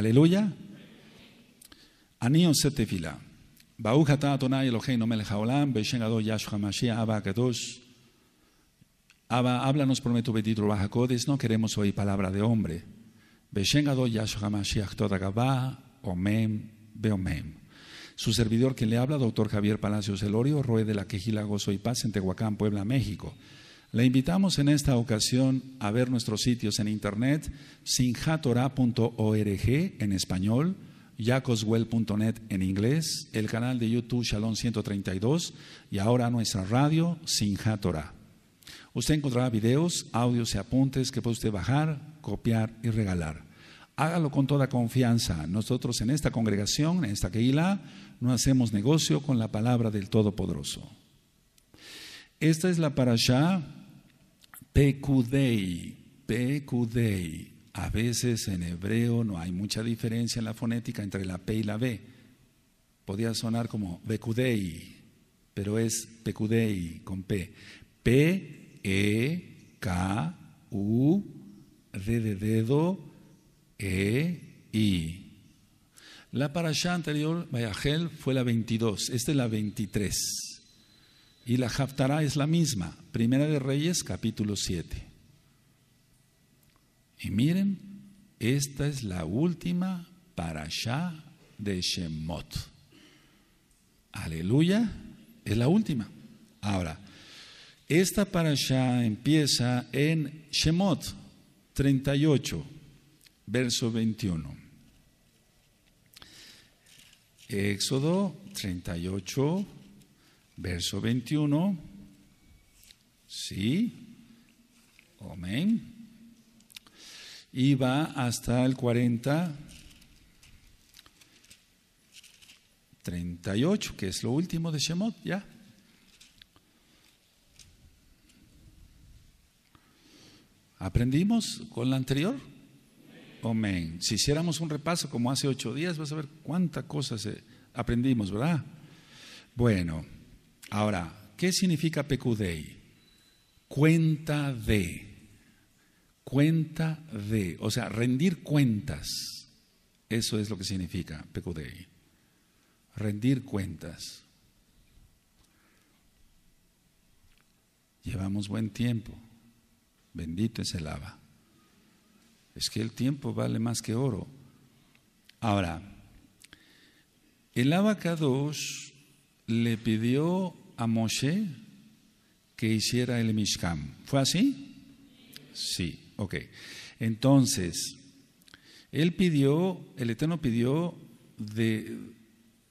Aleluya. Anion setefila. fila. atah Adonai Eloheinu melech haolam, beshen gadol Yahshua Abba Kadosh. Abba, háblanos por tu bendito Bajacodes, no queremos oír palabra de hombre. Beshen gadol Yahshua o mem gabá, omem, beomem. Su servidor que le habla, doctor Javier Palacios Elorio, Rue de la Quejila soy Paz en Tehuacán, Puebla, México. La invitamos en esta ocasión a ver nuestros sitios en internet, Sinjatora.org en español, Yacoswell.net en inglés, el canal de YouTube Shalom 132 y ahora nuestra radio Sinjatora Usted encontrará videos, audios y apuntes que puede usted bajar, copiar y regalar. Hágalo con toda confianza. Nosotros en esta congregación, en esta Keila, no hacemos negocio con la palabra del Todopoderoso. Esta es la parashá Pekudei, Pekudei. A veces en hebreo no hay mucha diferencia en la fonética entre la P y la B. Podía sonar como bekudei, pero es Pekudei con P. P, E, K, U, D de dedo, E, I. La parasha anterior, Vayahel, fue la 22. Esta es la 23. Y la Haftará es la misma, Primera de Reyes capítulo 7. Y miren, esta es la última parasha de Shemot. Aleluya, es la última. Ahora, esta parashá empieza en Shemot 38, verso 21. Éxodo 38, Verso 21. Sí. Amén. Y va hasta el 40. 38, que es lo último de Shemot, ya. ¿Aprendimos con la anterior? Amén. Si hiciéramos un repaso como hace ocho días, vas a ver cuántas cosas aprendimos, ¿verdad? Bueno. Ahora, ¿qué significa PQDI? Cuenta de. Cuenta de. O sea, rendir cuentas. Eso es lo que significa PQDI. Rendir cuentas. Llevamos buen tiempo. Bendito es el Aba. Es que el tiempo vale más que oro. Ahora, el abacado le pidió a Moshe que hiciera el Mishkan. ¿Fue así? Sí, ok. Entonces, él pidió, el Eterno pidió de,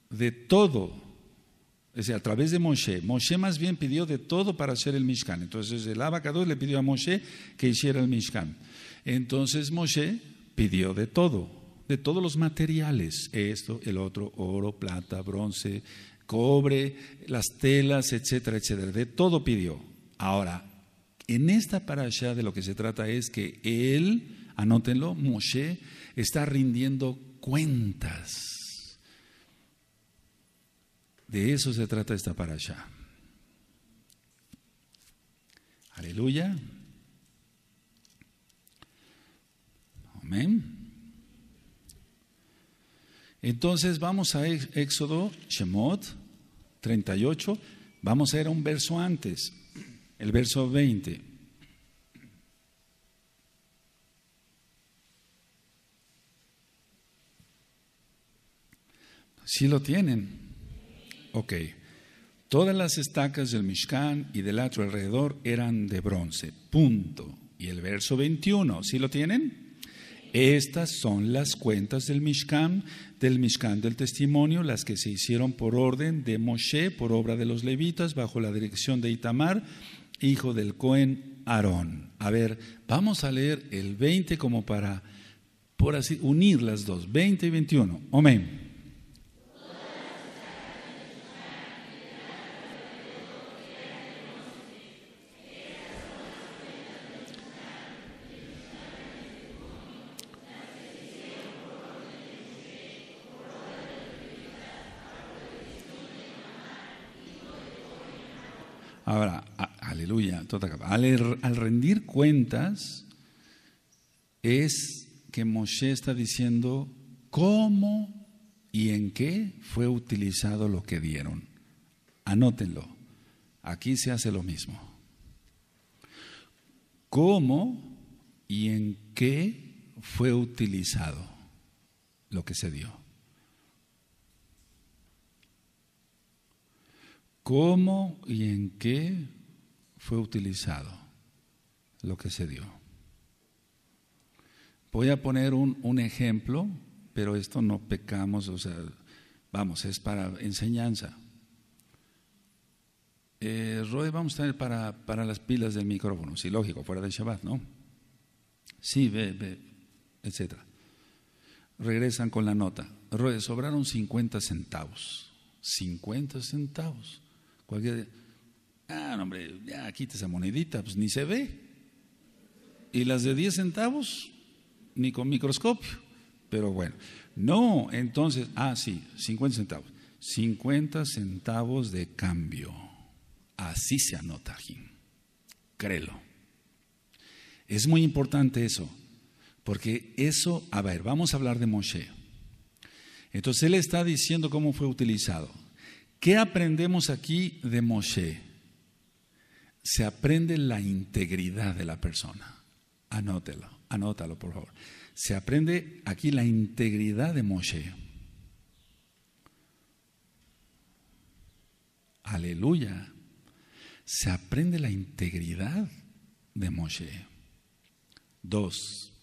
de todo, es decir, a través de Moshe. Moshe más bien pidió de todo para hacer el Mishkan. Entonces el abacador le pidió a Moshe que hiciera el Mishkan. Entonces Moshe pidió de todo, de todos los materiales, esto, el otro, oro, plata, bronce, cobre, las telas, etcétera, etcétera. De todo pidió. Ahora, en esta parasha de lo que se trata es que él, anótenlo, Moshe, está rindiendo cuentas. De eso se trata esta parasha. Aleluya. Amén. Entonces vamos a Éxodo, Shemot 38, vamos a ir a un verso antes, el verso 20. Si ¿Sí lo tienen. Ok. Todas las estacas del Mishkan y del atrio alrededor eran de bronce. Punto. Y el verso 21, ¿sí lo tienen? Estas son las cuentas del Mishkan, del Mishkan del testimonio, las que se hicieron por orden de Moshe, por obra de los levitas, bajo la dirección de Itamar, hijo del Cohen Aarón. A ver, vamos a leer el 20 como para, por así, unir las dos, 20 y 21. Amén. Ahora, aleluya, Al, er, al rendir cuentas, es que Moshe está diciendo cómo y en qué fue utilizado lo que dieron. Anótenlo. Aquí se hace lo mismo. ¿Cómo y en qué fue utilizado lo que se dio? cómo y en qué fue utilizado lo que se dio. Voy a poner un, ejemplo, pero esto no pecamos, o sea, vamos, es para enseñanza. Eh, Roy, vamos a tener para, para, las pilas del micrófono, sí, lógico, fuera del Shabbat, ¿no? Sí, ve, ve, etc. Regresan con la nota. Roy, sobraron 50 centavos. 50 centavos. Cualquier. Ah, no, hombre, ya quita esa monedita, pues ni se ve. Y las de 10 centavos, ni con microscopio. Pero bueno, no, entonces, ah, sí, 50 centavos. 50 centavos de cambio. Así se anota, Jim. Créelo. Es muy importante eso, porque eso, a ver, vamos a hablar de Moshe. Entonces él está diciendo cómo fue utilizado. ¿Qué aprendemos aquí de Moshe? Se aprende la integridad de la persona. Anótelo, anótalo por favor. Se aprende aquí la integridad de Moshe. Aleluya. Se aprende la integridad de Moshe. Dos.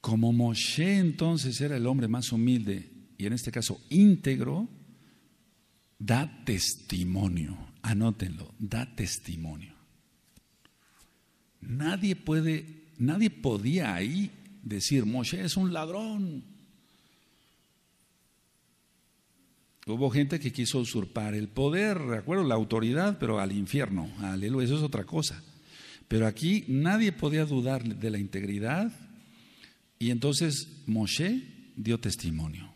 Como Moshe entonces era el hombre más humilde y en este caso íntegro, da testimonio. Anótenlo, da testimonio. Nadie puede, nadie podía ahí decir, Moshe es un ladrón. Hubo gente que quiso usurpar el poder, de la autoridad, pero al infierno, aleluya, eso es otra cosa. Pero aquí nadie podía dudar de la integridad y entonces Moshe dio testimonio.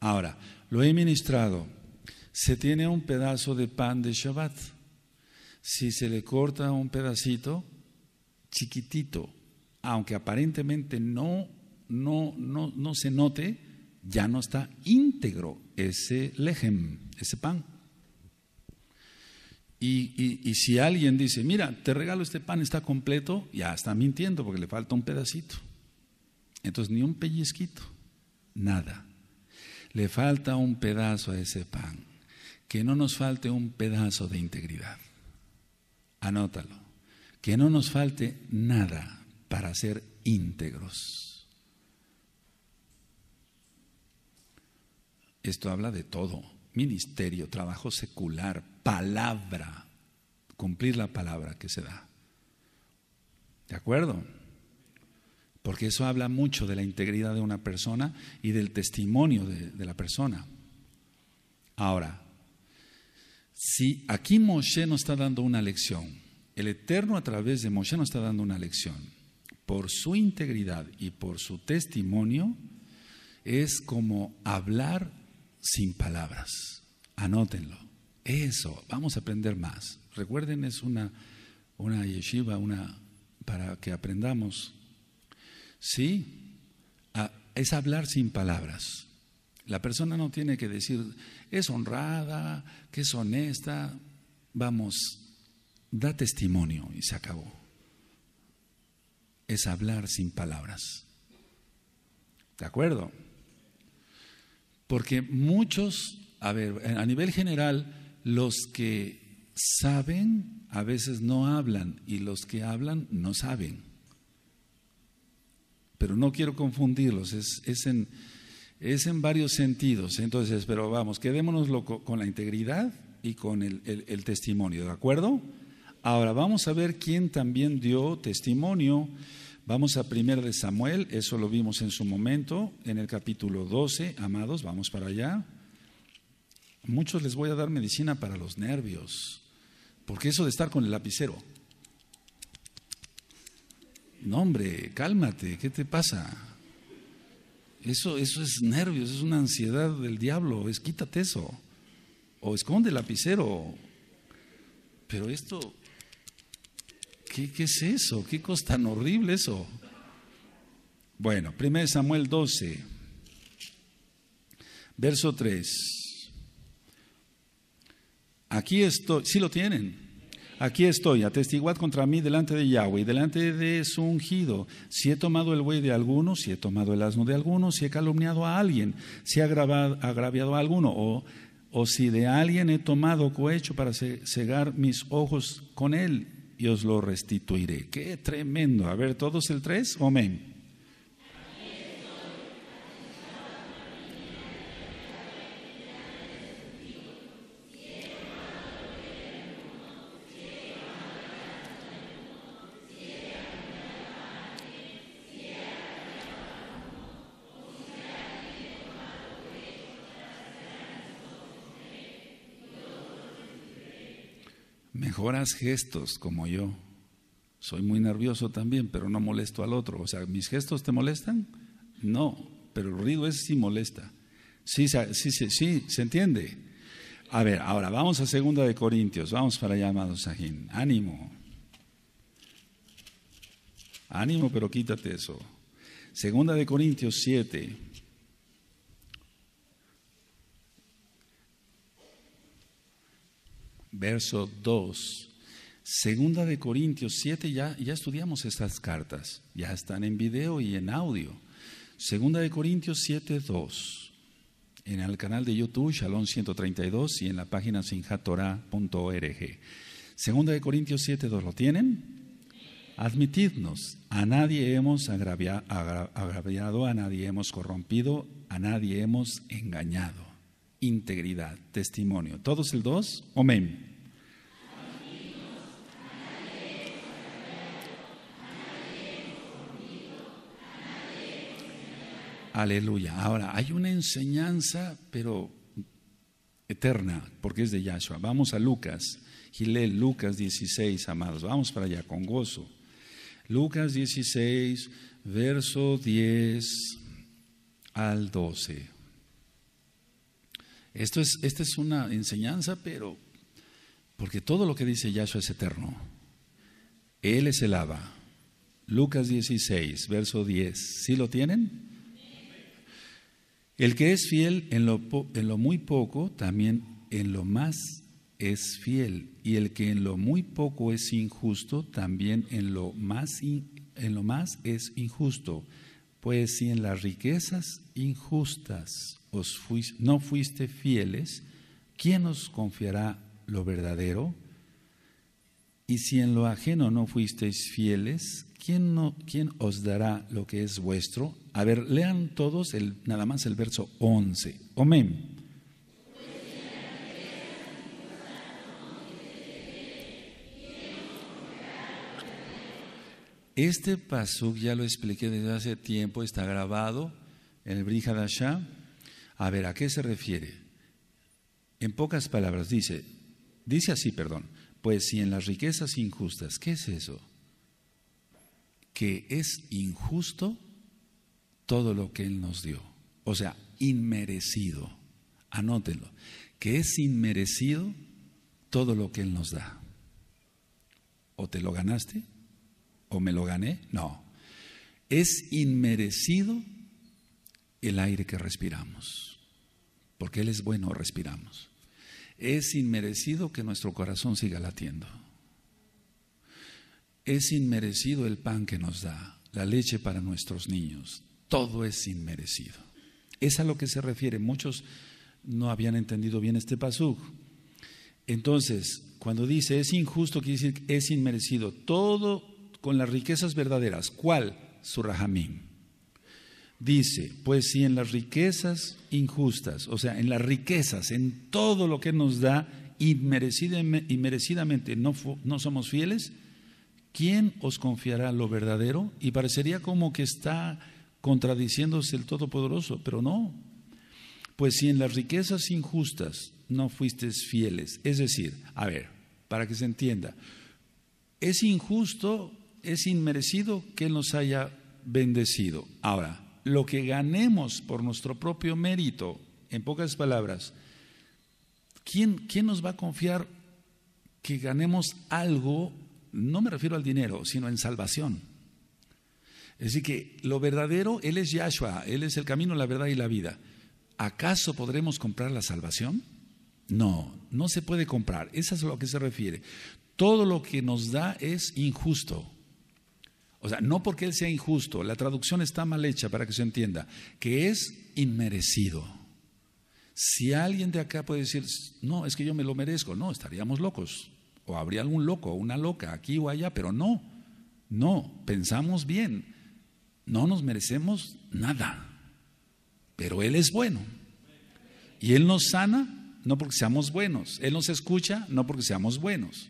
Ahora, lo he ministrado se tiene un pedazo de pan de Shabbat. Si se le corta un pedacito, chiquitito, aunque aparentemente no, no, no, se note, ya no está íntegro ese lejem, ese pan. Y, y, si alguien dice, mira, te regalo este pan, está completo, ya está mintiendo porque le falta un pedacito. Entonces ni un pellizquito, nada. Le falta un pedazo a ese pan que no nos falte un pedazo de integridad. Anótalo. Que no nos falte nada para ser íntegros. Esto habla de todo. Ministerio, trabajo secular, palabra, cumplir la palabra que se da. ¿De acuerdo? Porque eso habla mucho de la integridad de una persona y del testimonio de, de la persona. Ahora, si aquí Moshe nos está dando una lección, el Eterno a través de Moshe nos está dando una lección. Por su integridad y por su testimonio es como hablar sin palabras. Anótenlo. Eso, vamos a aprender más. Recuerden, es una, yeshiva, una, para que aprendamos. Sí, es hablar sin palabras. La persona no tiene que decir, es honrada, que es honesta. Vamos, da testimonio y se acabó. Es hablar sin palabras. ¿De acuerdo? Porque muchos, a ver, a nivel general, los que saben a veces no hablan y los que hablan no saben. Pero no quiero confundirlos, es, es en es en varios sentidos. Entonces, pero vamos, quedémonos con la integridad y con el, testimonio, ¿de acuerdo? Ahora vamos a ver quién también dio testimonio. Vamos a primero de Samuel, eso lo vimos en su momento, en el capítulo 12, amados, vamos para allá. Muchos les voy a dar medicina para los nervios, porque eso de estar con el lapicero. No, hombre, cálmate, ¿qué te pasa? Eso, eso es nervios, es una ansiedad del diablo, es quítate eso. O esconde el lapicero. Pero esto, ¿qué, es eso? ¿Qué cosa tan horrible eso? Bueno, 1 Samuel 12, verso 3. Aquí estoy, si lo tienen. Aquí estoy, atestiguad contra mí delante de Yahweh, delante de su ungido, si he tomado el buey de alguno, si he tomado el asno de alguno, si he calumniado a alguien, si he agraviado a alguno, o, si de alguien he tomado cohecho para cegar mis ojos con él, y os lo restituiré. Qué tremendo. A ver, todos el tres, amén. mejoras gestos como yo. Soy muy nervioso también, pero no molesto al otro. O sea, ¿mis gestos te molestan? No, pero el ruido es sí molesta. Sí, sí, sí, sí, se entiende. A ver, ahora vamos a segunda de Corintios, vamos para allá, amado Sajín. Ánimo. Ánimo, pero quítate eso. Segunda de Corintios 7. verso 2. Segunda de Corintios 7, ya, ya estudiamos estas cartas, ya están en video y en audio. Segunda de Corintios 7, 2. En el canal de YouTube, Shalom 132, y en la página sinjatora.org, Segunda de Corintios 7, 2, ¿lo tienen? Admitidnos, a nadie hemos agraviado, a nadie hemos corrompido, a nadie hemos engañado integridad, testimonio. ¿Todos el dos, Amén. Aleluya. Ahora, hay una enseñanza, pero eterna, porque es de Yahshua. Vamos a Lucas, Gilel, Lucas 16, amados. Vamos para allá con gozo. Lucas 16, verso 10 al 12. Esto es, esta es una enseñanza, pero porque todo lo que dice Yahshua es eterno. Él es el Abba. Lucas 16, verso 10. ¿Sí lo tienen? El que es fiel en lo, en lo muy poco, también en lo más es fiel. Y el que en lo muy poco es injusto, también en lo más, en lo más es injusto. Pues si en las riquezas injustas os no fuiste fieles, ¿quién os confiará lo verdadero? Y si en lo ajeno no fuisteis fieles, ¿quién, no, ¿quién os dará lo que es vuestro? A ver, lean todos el, nada más el verso 11. Amén. Este pasuk ya lo expliqué desde hace tiempo, está grabado en el Brihadashá. A ver, ¿a qué se refiere? En pocas palabras, dice, dice así, perdón, pues si en las riquezas injustas, ¿qué es eso? Que es injusto todo lo que Él nos dio, o sea, inmerecido, anótenlo, que es inmerecido todo lo que Él nos da. O te lo ganaste o me lo gané. No. Es inmerecido el aire que respiramos, porque Él es bueno, respiramos. Es inmerecido que nuestro corazón siga latiendo. Es inmerecido el pan que nos da, la leche para nuestros niños. Todo es inmerecido. Es a lo que se refiere. Muchos no habían entendido bien este paso. Entonces, cuando dice es injusto, quiere decir es inmerecido. Todo con las riquezas verdaderas. ¿Cuál? Surajamín? Dice, pues si en las riquezas injustas, o sea, en las riquezas, en todo lo que nos da inmerecidamente, merecidamente, no, no somos fieles, ¿quién os confiará lo verdadero? Y parecería como que está contradiciéndose el Todopoderoso, pero no. Pues si en las riquezas injustas no fuisteis fieles, es decir, a ver, para que se entienda, es injusto es inmerecido que Él nos haya bendecido. Ahora, lo que ganemos por nuestro propio mérito, en pocas palabras, ¿quién, nos va a confiar que ganemos algo? No me refiero al dinero, sino en salvación. Es decir, que lo verdadero, Él es Yahshua, Él es el camino, la verdad y la vida. ¿Acaso podremos comprar la salvación? No, no se puede comprar. Eso es a lo que se refiere. Todo lo que nos da es injusto. O sea, no porque Él sea injusto, la traducción está mal hecha para que se entienda, que es inmerecido. Si alguien de acá puede decir, no, es que yo me lo merezco, no, estaríamos locos. O habría algún loco, una loca, aquí o allá, pero no, no, pensamos bien, no nos merecemos nada, pero Él es bueno. Y Él nos sana, no porque seamos buenos, Él nos escucha, no porque seamos buenos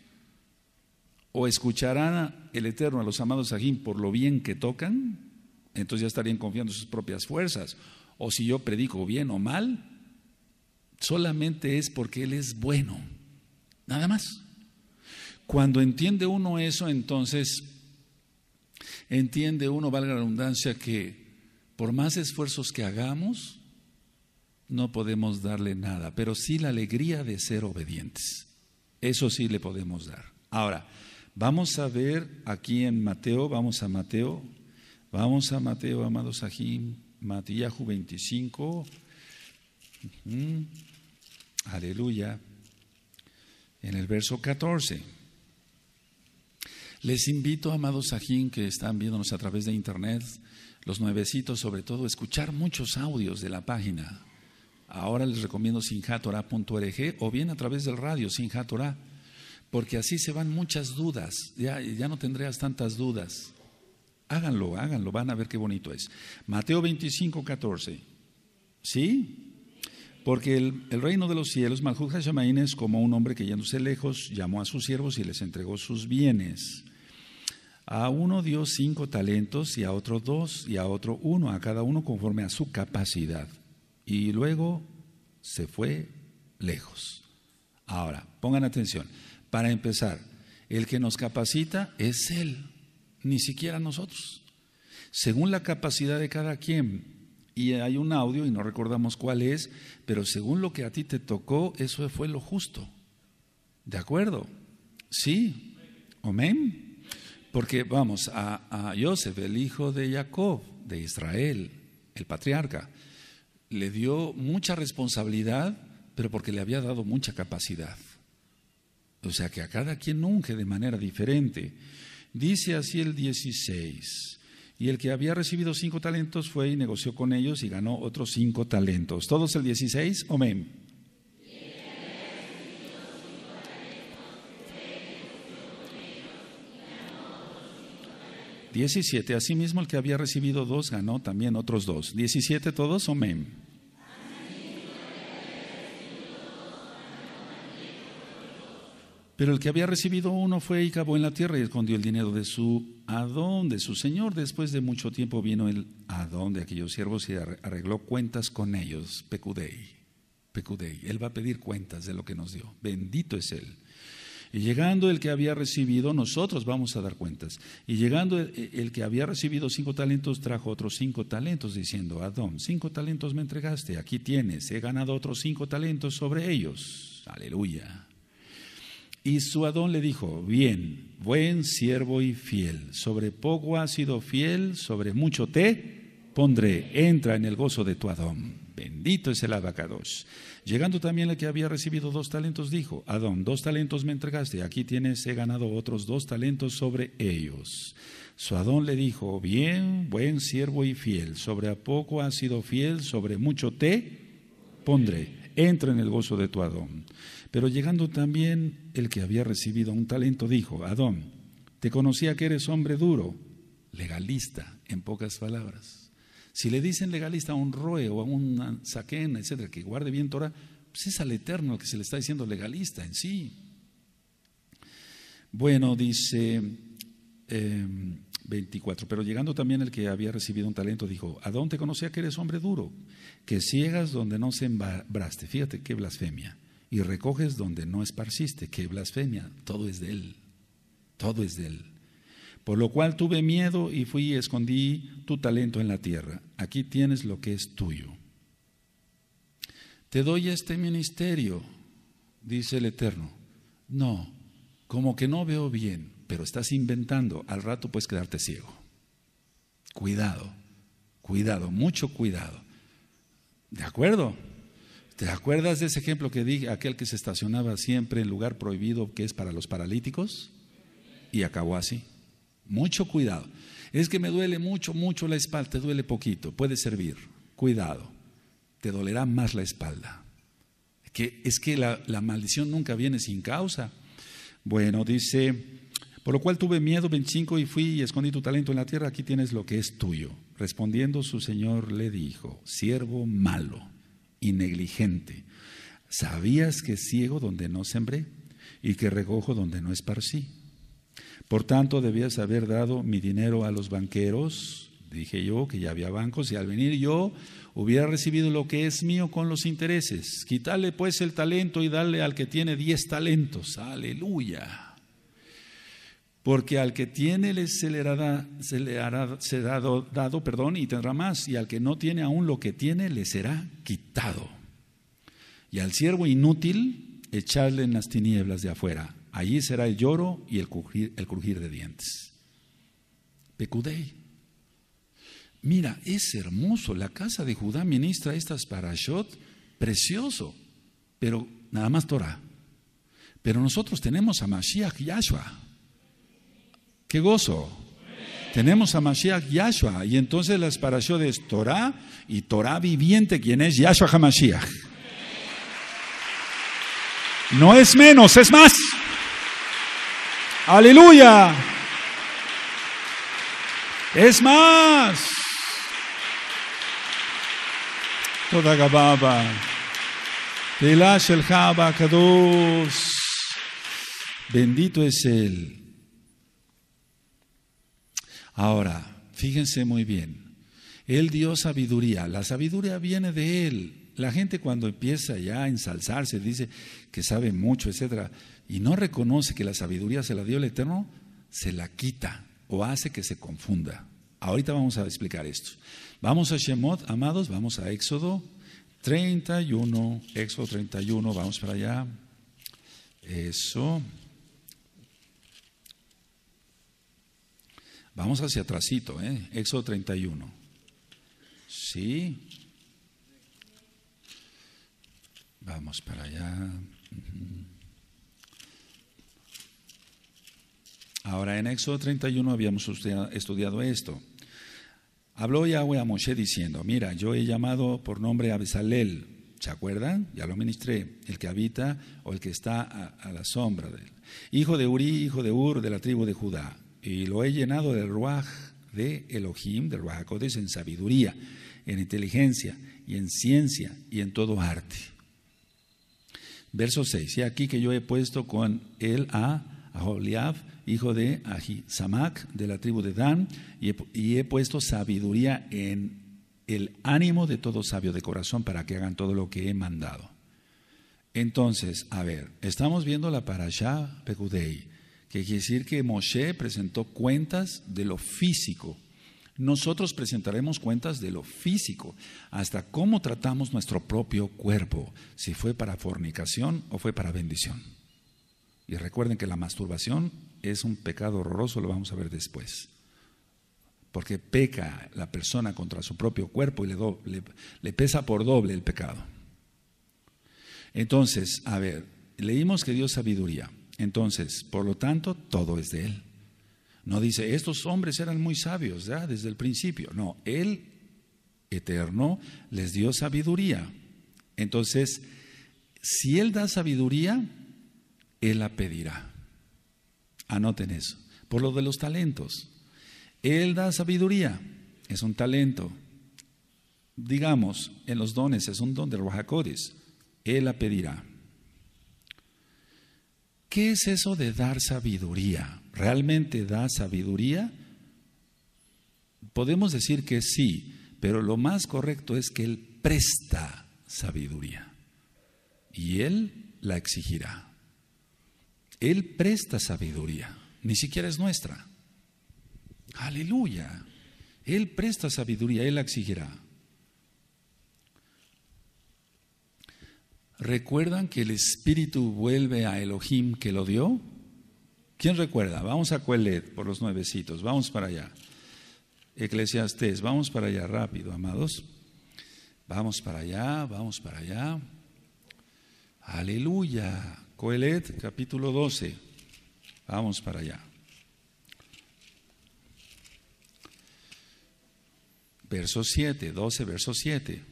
o escuchará el Eterno a los amados Sajín por lo bien que tocan, entonces ya estarían confiando en sus propias fuerzas. O si yo predico bien o mal, solamente es porque Él es bueno, nada más. Cuando entiende uno eso, entonces entiende uno, valga la redundancia, que por más esfuerzos que hagamos, no podemos darle nada, pero sí la alegría de ser obedientes. Eso sí le podemos dar. Ahora, Vamos a ver aquí en Mateo, vamos a Mateo, vamos a Mateo, amados Ajim, Matías 25. Aleluya. En el verso 14. Les invito, amados Sajín, que están viéndonos a través de internet, los nuevecitos sobre todo, a escuchar muchos audios de la página. Ahora les recomiendo sinjatora.org o bien a través del radio sinjatora porque así se van muchas dudas, ya, ya no tendrías tantas dudas. Háganlo, háganlo, van a ver qué bonito es. Mateo 25, 14. ¿Sí? Porque el, reino de los cielos, Malhut Hashemain, es como un hombre que yéndose lejos llamó a sus siervos y les entregó sus bienes. A uno dio cinco talentos y a otro dos y a otro uno, a cada uno conforme a su capacidad. Y luego se fue lejos. Ahora, pongan atención. Para empezar, el que nos capacita es Él, ni siquiera nosotros. Según la capacidad de cada quien, y hay un audio y no recordamos cuál es, pero según lo que a ti te tocó, eso fue lo justo. ¿De acuerdo? Sí. Amén. Porque vamos a, a el hijo de Jacob, de Israel, el patriarca, le dio mucha responsabilidad, pero porque le había dado mucha capacidad. O sea que a cada quien unge de manera diferente. Dice así el 16. Y el que había recibido cinco talentos fue y negoció con ellos y ganó otros cinco talentos. Todos el 16, amén. 17. asimismo el que había recibido dos ganó también otros dos. Diecisiete todos, amén. Pero el que había recibido uno fue y cavó en la tierra y escondió el dinero de su Adón, de su señor. Después de mucho tiempo vino el Adón de aquellos siervos y arregló cuentas con ellos. Pecudei, Pecudei. Él va a pedir cuentas de lo que nos dio. Bendito es Él. Y llegando el que había recibido, nosotros vamos a dar cuentas. Y llegando e, e, el, que había recibido cinco talentos, trajo otros cinco talentos, diciendo, Adón, cinco talentos me entregaste, aquí tienes, he ganado otros cinco talentos sobre ellos. Aleluya. Y su Adón le dijo, bien, buen siervo y fiel, sobre poco ha sido fiel, sobre mucho te pondré, entra en el gozo de tu Adón. Bendito es el abacados. Llegando también el que había recibido dos talentos, dijo, Adón, dos talentos me entregaste, aquí tienes, he ganado otros dos talentos sobre ellos. Su Adón le dijo, bien, buen siervo y fiel, sobre a poco ha sido fiel, sobre mucho te pondré, entra en el gozo de tu Adón. Pero llegando también el que había recibido un talento, dijo, Adón, te conocía que eres hombre duro, legalista, en pocas palabras. Si le dicen legalista a un roe o a un saquén, etcétera, que guarde bien Torah, pues es al eterno que se le está diciendo legalista en sí. Bueno, dice 24, em, pero llegando también el que había recibido un talento, dijo, Adón, te conocía que eres hombre duro? Que ciegas donde no sembraste. Fíjate qué blasfemia y recoges donde no esparciste. Qué blasfemia, todo es de Él, todo es de Él. Por lo cual tuve miedo y fui y escondí tu talento en la tierra. Aquí tienes lo que es tuyo. Te doy este ministerio, dice el Eterno. No, como que no veo bien, pero estás inventando. Al rato puedes quedarte ciego. Cuidado, cuidado, mucho cuidado. ¿De acuerdo? ¿Te acuerdas de ese ejemplo que di, aquel que se estacionaba siempre en lugar prohibido que es para los paralíticos? Y acabó así. Mucho cuidado. Es que me duele mucho, mucho la espalda, te duele poquito, puede servir. Cuidado, te dolerá más la espalda. Que, es que la, la maldición nunca viene sin causa. Bueno, dice, por lo cual tuve miedo, 25, y fui y escondí tu talento en la tierra, aquí tienes lo que es tuyo. Respondiendo su señor le dijo, siervo malo y negligente. ¿Sabías que ciego donde no sembré y que recojo donde no esparcí? Por tanto, debías haber dado mi dinero a los banqueros, dije yo, que ya había bancos, y al venir yo hubiera recibido lo que es mío con los intereses. Quitarle pues el talento y darle al que tiene diez talentos. Aleluya. Porque al que tiene se le se le será dado, perdón, y tendrá más, y al que no tiene aún lo que tiene le será quitado. Y al siervo inútil echarle en las tinieblas de afuera. Allí será el lloro y el crujir, de dientes. Pecudei. Mira, es hermoso. La casa de Judá ministra estas parashot, precioso, pero nada más Torah. Pero nosotros tenemos a Mashiach Yahshua ¡Qué gozo! Tenemos a Mashiach Yahshua y entonces la esparación de Torah y Torah viviente, quien es Yahshua HaMashiach. No es menos, es más. Aleluya. Es más. Toda Gababa. el Bendito es Él. Ahora, fíjense muy bien, Él dio sabiduría, la sabiduría viene de Él. La gente cuando empieza ya a ensalzarse, dice que sabe mucho, etcétera, y no reconoce que la sabiduría se la dio el Eterno, se la quita o hace que se confunda. Ahorita vamos a explicar esto. Vamos a Shemot, amados, vamos a Éxodo 31, Éxodo 31, vamos para allá. Eso. Vamos hacia atrásito, ¿eh? Éxodo 31. Sí. Vamos para allá. Ahora en Éxodo 31 habíamos estudiado esto. Habló Yahweh a Moshe diciendo, mira, yo he llamado por nombre a ¿se acuerdan? Ya lo ministré, el que habita o el que está a, a la sombra de él. Hijo de Uri, hijo de Ur, de la tribu de Judá y lo he llenado del Ruach de Elohim, del ruaj en sabiduría, en inteligencia, y en ciencia, y en todo arte. Verso 6, y aquí que yo he puesto con él a Aholiab, hijo de Ahisamac, de la tribu de Dan, y he, puesto sabiduría en el ánimo de todo sabio de corazón para que hagan todo lo que he mandado. Entonces, a ver, estamos viendo la Parashah Pekudei, que quiere decir que Moshe presentó cuentas de lo físico. Nosotros presentaremos cuentas de lo físico, hasta cómo tratamos nuestro propio cuerpo, si fue para fornicación o fue para bendición. Y recuerden que la masturbación es un pecado horroroso, lo vamos a ver después. Porque peca la persona contra su propio cuerpo y le, pesa por doble el pecado. Entonces, a ver, leímos que Dios sabiduría. Entonces, por lo tanto, todo es de Él. No dice, estos hombres eran muy sabios ya desde el principio. No, Él eterno les dio sabiduría. Entonces, si Él da sabiduría, Él la pedirá. Anoten eso. Por lo de los talentos. Él da sabiduría, es un talento. Digamos, en los dones, es un don de Rojacodis, Él la pedirá. ¿Qué es eso de dar sabiduría? ¿Realmente da sabiduría? Podemos decir que sí, pero lo más correcto es que Él presta sabiduría y Él la exigirá. Él presta sabiduría, ni siquiera es nuestra. Aleluya. Él presta sabiduría, Él la exigirá. ¿Recuerdan que el espíritu vuelve a Elohim que lo dio? ¿Quién recuerda? Vamos a Coelet por los nuevecitos, vamos para allá. Eclesiastés, vamos para allá rápido, amados. Vamos para allá, vamos para allá. Aleluya. Coelet, capítulo 12. Vamos para allá. Verso 7, 12, verso 7.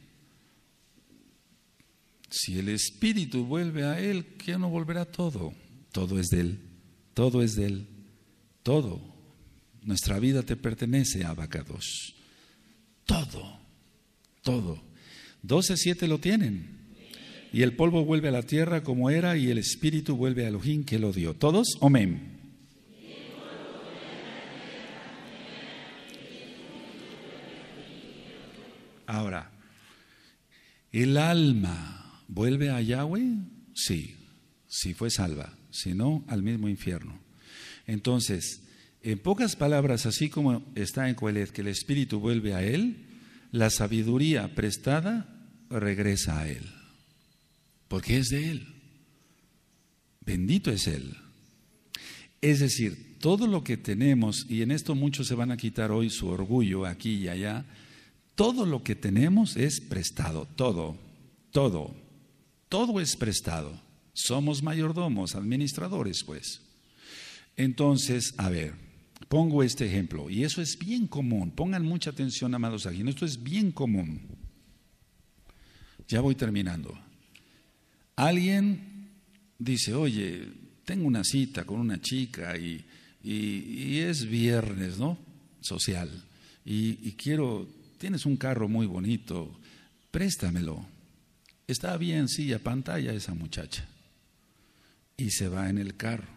Si el Espíritu vuelve a Él, ¿qué no volverá todo? Todo es de Él, todo es de Él, todo. Nuestra vida te pertenece, Abacados. Todo, todo. siete lo tienen. Y el polvo vuelve a la tierra como era y el espíritu vuelve a Elohim que lo dio. ¿Todos? Amén. Ahora, el alma ¿Vuelve a Yahweh? Sí, sí fue salva, si no, al mismo infierno. Entonces, en pocas palabras, así como está en Coelet, que el Espíritu vuelve a Él, la sabiduría prestada regresa a Él, porque es de Él. Bendito es Él. Es decir, todo lo que tenemos, y en esto muchos se van a quitar hoy su orgullo aquí y allá, todo lo que tenemos es prestado, todo, todo. Todo es prestado. Somos mayordomos, administradores, pues. Entonces, a ver, pongo este ejemplo, y eso es bien común. Pongan mucha atención, amados aquí. Esto es bien común. Ya voy terminando. Alguien dice, oye, tengo una cita con una chica y, es viernes, ¿no? Social. y quiero, tienes un carro muy bonito, préstamelo. Está bien, silla, pantalla esa muchacha. Y se va en el carro.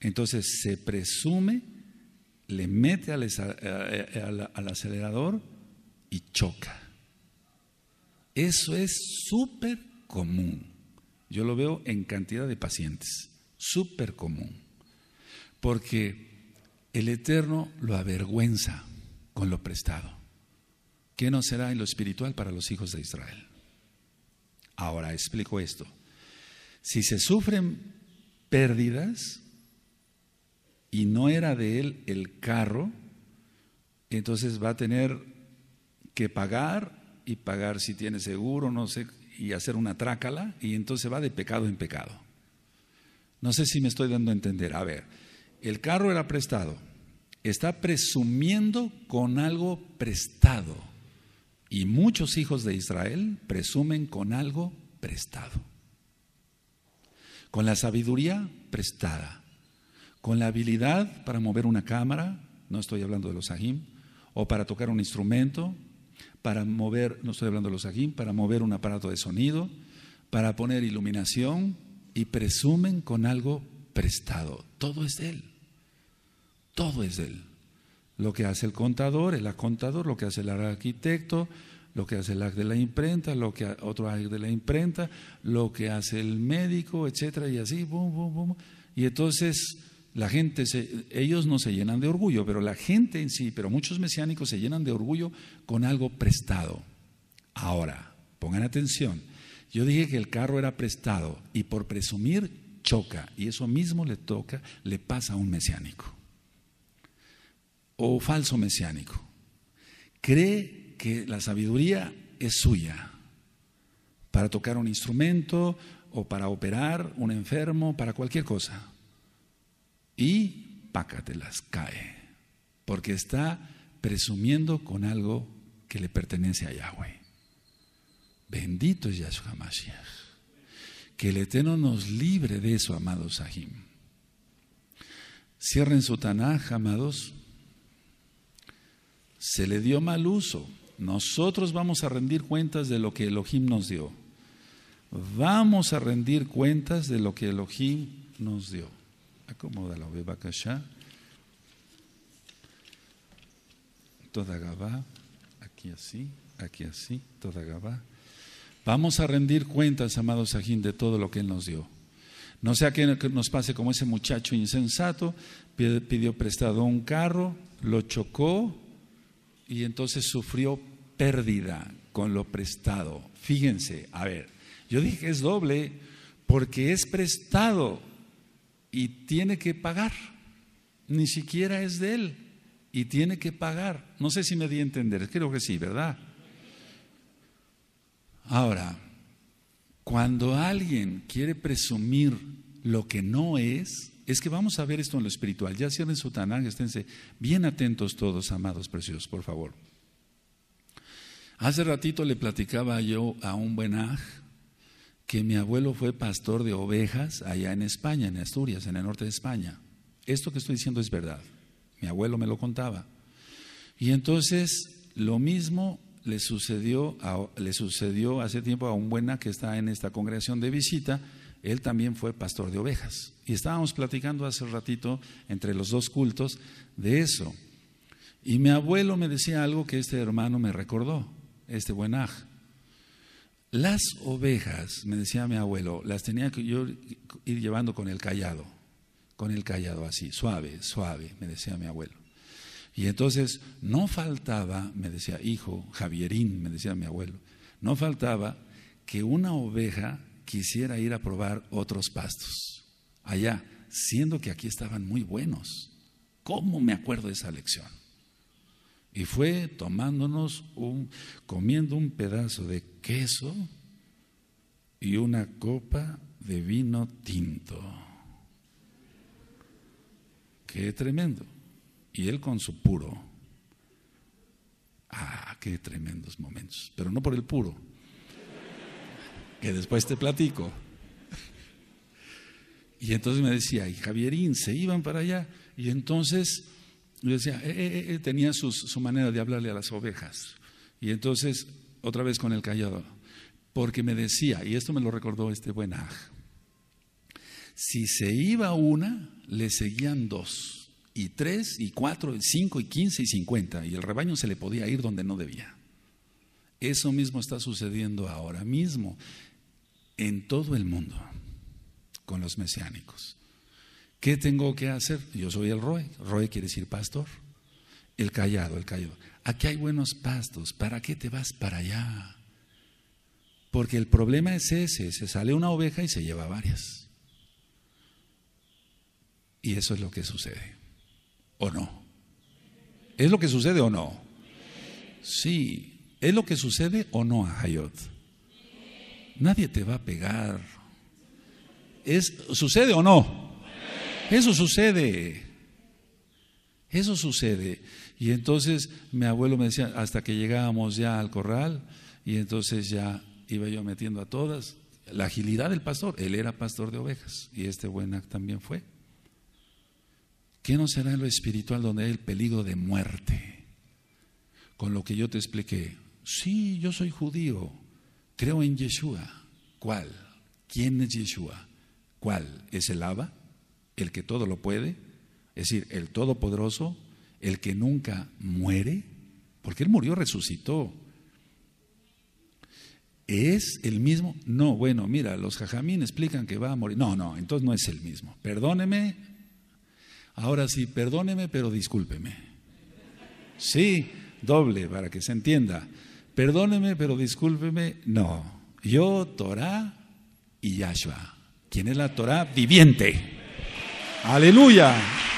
Entonces se presume, le mete eh, eh, al, al acelerador y choca. Eso es súper común. Yo lo veo en cantidad de pacientes. Súper común. Porque el Eterno lo avergüenza con lo prestado. ¿Qué no será en lo espiritual para los hijos de Israel? Ahora explico esto. Si se sufren pérdidas y no era de él el carro, entonces va a tener que pagar y pagar si tiene seguro, no sé, y hacer una trácala, y entonces va de pecado en pecado. No sé si me estoy dando a entender. A ver, el carro era prestado, está presumiendo con algo prestado. Y muchos hijos de Israel presumen con algo prestado, con la sabiduría prestada, con la habilidad para mover una cámara, no estoy hablando de los ajim, o para tocar un instrumento, para mover, no estoy hablando de los ajim, para mover un aparato de sonido, para poner iluminación y presumen con algo prestado. Todo es de él. Todo es de él. Lo que hace el contador, el contador, lo que hace el arquitecto, lo que hace el acto de la imprenta, lo que otro acto de la imprenta, lo que hace el médico, etcétera, y así, boom, boom, boom. Y entonces la gente, se, ellos no se llenan de orgullo, pero la gente en sí, pero muchos mesiánicos se llenan de orgullo con algo prestado. Ahora, pongan atención, yo dije que el carro era prestado y por presumir choca, y eso mismo le toca, le pasa a un mesiánico o falso mesiánico. Cree que la sabiduría es suya para tocar un instrumento o para operar un enfermo, para cualquier cosa. Y pácatelas, cae, porque está presumiendo con algo que le pertenece a Yahweh. Bendito es Yahshua Mashiach. Que el Eterno nos libre de eso, amados Sahim. Cierren su Tanaj, amados se le dio mal uso. Nosotros vamos a rendir cuentas de lo que Elohim nos dio. Vamos a rendir cuentas de lo que Elohim nos dio. Acomódalo, Bebakashá. Toda gaba, aquí así, aquí así, toda gaba. Vamos a rendir cuentas, amado ajín, de todo lo que Él nos dio. No sea que nos pase como ese muchacho insensato, pidió prestado un carro, lo chocó, y entonces sufrió pérdida con lo prestado. Fíjense, a ver, yo dije es doble porque es prestado y tiene que pagar, ni siquiera es de él y tiene que pagar. No sé si me di a entender, creo que sí, ¿verdad? Ahora, cuando alguien quiere presumir lo que no es, es que vamos a ver esto en lo espiritual. Ya cierren su tanaje, esténse bien atentos todos, amados preciosos, por favor. Hace ratito le platicaba yo a un buen aj que mi abuelo fue pastor de ovejas allá en España, en Asturias, en el norte de España. Esto que estoy diciendo es verdad. Mi abuelo me lo contaba. Y entonces lo mismo le sucedió, le sucedió hace tiempo a un buen buena que está en esta congregación de visita él también fue pastor de ovejas. Y estábamos platicando hace ratito entre los dos cultos de eso. Y mi abuelo me decía algo que este hermano me recordó, este aj. Las ovejas, me decía mi abuelo, las tenía que yo ir llevando con el callado, con el callado así, suave, suave, me decía mi abuelo. Y entonces no faltaba, me decía, hijo, Javierín, me decía mi abuelo, no faltaba que una oveja quisiera ir a probar otros pastos allá, siendo que aquí estaban muy buenos. ¿Cómo me acuerdo de esa lección? Y fue tomándonos un, comiendo un pedazo de queso y una copa de vino tinto. Qué tremendo. Y él con su puro. Ah, qué tremendos momentos. Pero no por el puro, que después te platico. Y entonces me decía, y Javierín, se iban para allá. Y entonces yo decía, eh, eh, eh, tenía su manera de hablarle a las ovejas. Y entonces, otra vez con el callado, porque me decía, y esto me lo recordó este buen aj, si se iba una, le seguían dos, y tres, y cuatro, y cinco, y quince, y cincuenta, y el rebaño se le podía ir donde no debía. Eso mismo está sucediendo ahora mismo en todo el mundo con los mesiánicos. ¿Qué tengo que hacer? Yo soy el Roe. Roe quiere decir pastor. El callado, el callado. Aquí hay buenos pastos. ¿Para qué te vas para allá? Porque el problema es ese. Se sale una oveja y se lleva varias. Y eso es lo que sucede. ¿O no? ¿Es lo que sucede o no? Sí. ¿Es lo que sucede o no a Hayot? Nadie te va a pegar. ¿Es, ¿Sucede o no? Eso sucede. Eso sucede. Y entonces mi abuelo me decía, hasta que llegábamos ya al corral, y entonces ya iba yo metiendo a todas. La agilidad del pastor, él era pastor de ovejas, y este buen acto también fue. ¿Qué no será en lo espiritual donde hay el peligro de muerte? Con lo que yo te expliqué, sí, yo soy judío, Creo en Yeshua. ¿Cuál? ¿Quién es Yeshua? ¿Cuál? ¿Es el Abba? ¿El que todo lo puede? Es decir, el Todopoderoso, el que nunca muere, porque Él murió, resucitó. ¿Es el mismo? No, bueno, mira, los jajamín explican que va a morir. No, no, entonces no es el mismo. Perdóneme. Ahora sí, perdóneme, pero discúlpeme. Sí, doble, para que se entienda. Perdóneme, pero discúlpeme. No, yo, Torah y Yahshua. ¿Quién es la Torah? Viviente. Aleluya.